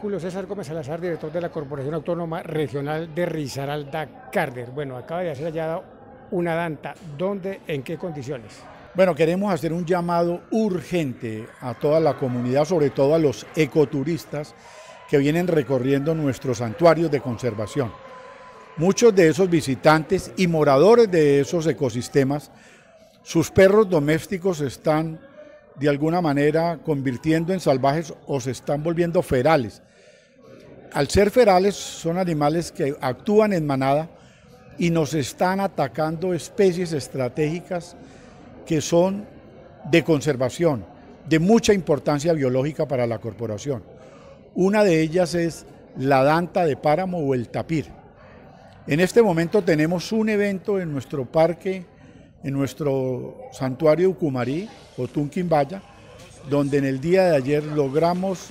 Julio César Gómez Salazar, director de la Corporación Autónoma Regional de Risaralda Carder. Bueno, acaba de hacer allá una danta. ¿Dónde? ¿En qué condiciones? Bueno, queremos hacer un llamado urgente a toda la comunidad, sobre todo a los ecoturistas que vienen recorriendo nuestros santuarios de conservación. Muchos de esos visitantes y moradores de esos ecosistemas, sus perros domésticos están de alguna manera convirtiendo en salvajes o se están volviendo ferales. Al ser ferales son animales que actúan en manada y nos están atacando especies estratégicas que son de conservación, de mucha importancia biológica para la corporación. Una de ellas es la danta de páramo o el tapir. En este momento tenemos un evento en nuestro parque en nuestro santuario Ucumarí o Tunquimbaya, donde en el día de ayer logramos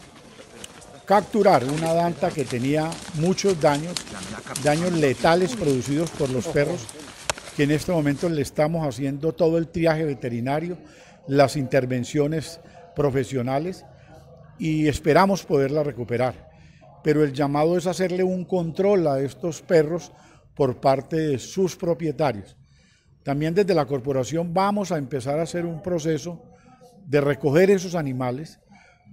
capturar una danta que tenía muchos daños, daños letales producidos por los perros, que en este momento le estamos haciendo todo el triaje veterinario, las intervenciones profesionales y esperamos poderla recuperar. Pero el llamado es hacerle un control a estos perros por parte de sus propietarios. También desde la corporación vamos a empezar a hacer un proceso de recoger esos animales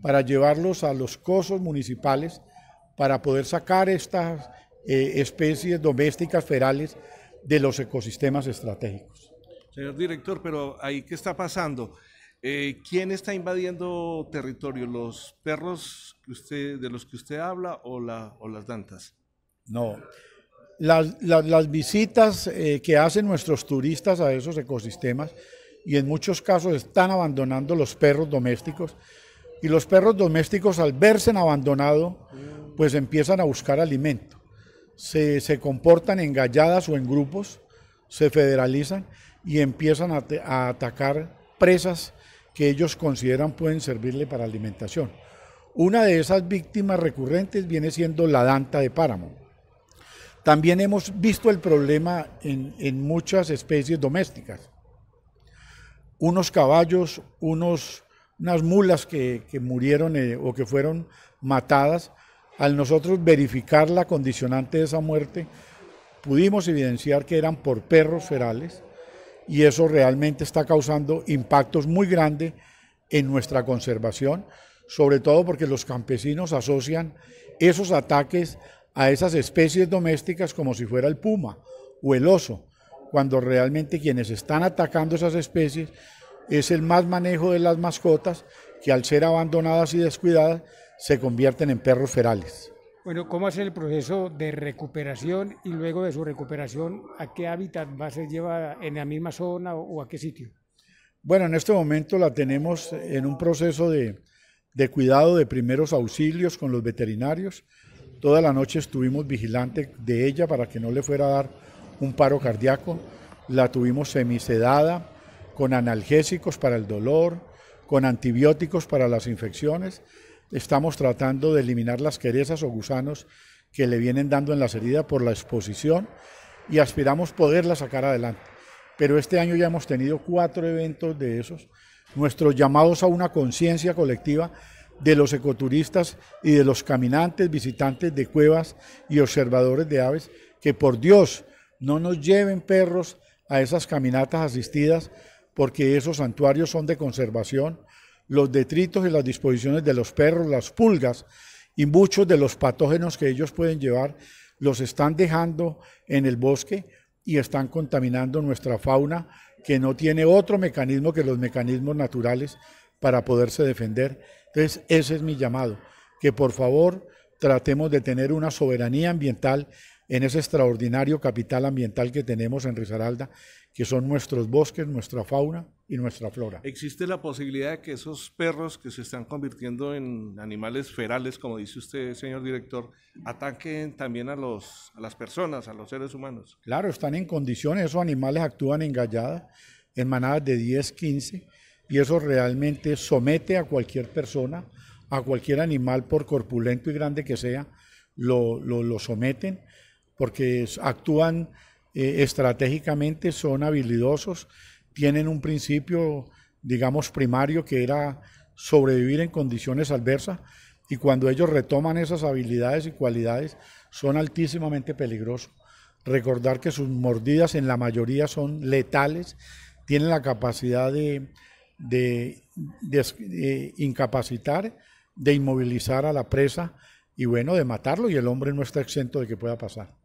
para llevarlos a los cosos municipales para poder sacar estas eh, especies domésticas ferales de los ecosistemas estratégicos. Señor director, pero ahí qué está pasando? Eh, ¿Quién está invadiendo territorio? ¿Los perros que usted, de los que usted habla o, o las dantas? No, las, visitas eh, que hacen nuestros turistas a esos ecosistemas y en muchos casos están abandonando los perros domésticos y los perros domésticos al verse abandonados pues empiezan a buscar alimento. Se, comportan en galladas o en grupos, se federalizan y empiezan a atacar presas que ellos consideran pueden servirle para alimentación. Una de esas víctimas recurrentes viene siendo la danta de páramo. También hemos visto el problema en, muchas especies domésticas. Unos caballos, unos, unas mulas que, murieron eh, o que fueron matadas, al nosotros verificar la condicionante de esa muerte, pudimos evidenciar que eran por perros ferales y eso realmente está causando impactos muy grandes en nuestra conservación, sobre todo porque los campesinos asocian esos ataques a esas especies domésticas como si fuera el puma o el oso, cuando realmente quienes están atacando esas especies es el mal manejo de las mascotas que al ser abandonadas y descuidadas se convierten en perros ferales. Bueno, ¿cómo hace el proceso de recuperación y luego de su recuperación a qué hábitat va a ser llevada en la misma zona o a qué sitio? Bueno, en este momento la tenemos en un proceso de, de cuidado de primeros auxilios con los veterinarios, Toda la noche estuvimos vigilantes de ella para que no le fuera a dar un paro cardíaco. La tuvimos semisedada, con analgésicos para el dolor, con antibióticos para las infecciones. Estamos tratando de eliminar las querezas o gusanos que le vienen dando en las heridas por la exposición y aspiramos poderla sacar adelante. Pero este año ya hemos tenido cuatro eventos de esos. Nuestros llamados a una conciencia colectiva de los ecoturistas y de los caminantes, visitantes de cuevas y observadores de aves, que por Dios no nos lleven perros a esas caminatas asistidas, porque esos santuarios son de conservación, los detritos y las disposiciones de los perros, las pulgas y muchos de los patógenos que ellos pueden llevar, los están dejando en el bosque y están contaminando nuestra fauna, que no tiene otro mecanismo que los mecanismos naturales para poderse defender entonces, ese es mi llamado, que por favor tratemos de tener una soberanía ambiental en ese extraordinario capital ambiental que tenemos en Risaralda, que son nuestros bosques, nuestra fauna y nuestra flora. ¿Existe la posibilidad de que esos perros que se están convirtiendo en animales ferales, como dice usted, señor director, ataquen también a, los, a las personas, a los seres humanos? Claro, están en condiciones, esos animales actúan en en manadas de 10, 15 y eso realmente somete a cualquier persona, a cualquier animal, por corpulento y grande que sea, lo, someten porque actúan eh, estratégicamente, son habilidosos, tienen un principio, digamos, primario que era sobrevivir en condiciones adversas y cuando ellos retoman esas habilidades y cualidades son altísimamente peligrosos. Recordar que sus mordidas en la mayoría son letales, tienen la capacidad de de, incapacitar, de inmovilizar a la presa y bueno, de matarlo y el hombre no está exento de que pueda pasar.